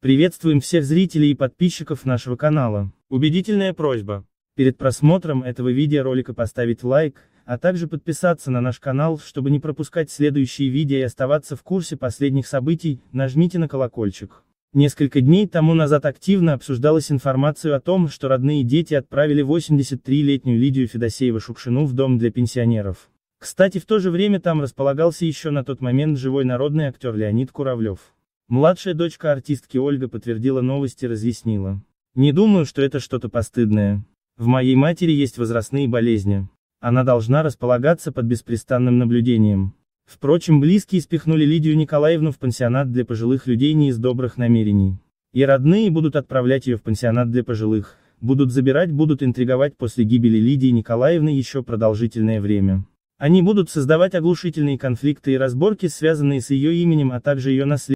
Приветствуем всех зрителей и подписчиков нашего канала. Убедительная просьба. Перед просмотром этого видеоролика поставить лайк, а также подписаться на наш канал, чтобы не пропускать следующие видео и оставаться в курсе последних событий, нажмите на колокольчик. Несколько дней тому назад активно обсуждалась информация о том, что родные дети отправили 83-летнюю Лидию федосеева шукшину в дом для пенсионеров. Кстати, в то же время там располагался еще на тот момент живой народный актер Леонид Куравлев. Младшая дочка артистки Ольга подтвердила новости и разъяснила. Не думаю, что это что-то постыдное. В моей матери есть возрастные болезни. Она должна располагаться под беспрестанным наблюдением. Впрочем, близкие спихнули Лидию Николаевну в пансионат для пожилых людей не из добрых намерений. И родные будут отправлять ее в пансионат для пожилых, будут забирать, будут интриговать после гибели Лидии Николаевны еще продолжительное время. Они будут создавать оглушительные конфликты и разборки, связанные с ее именем, а также ее наследием".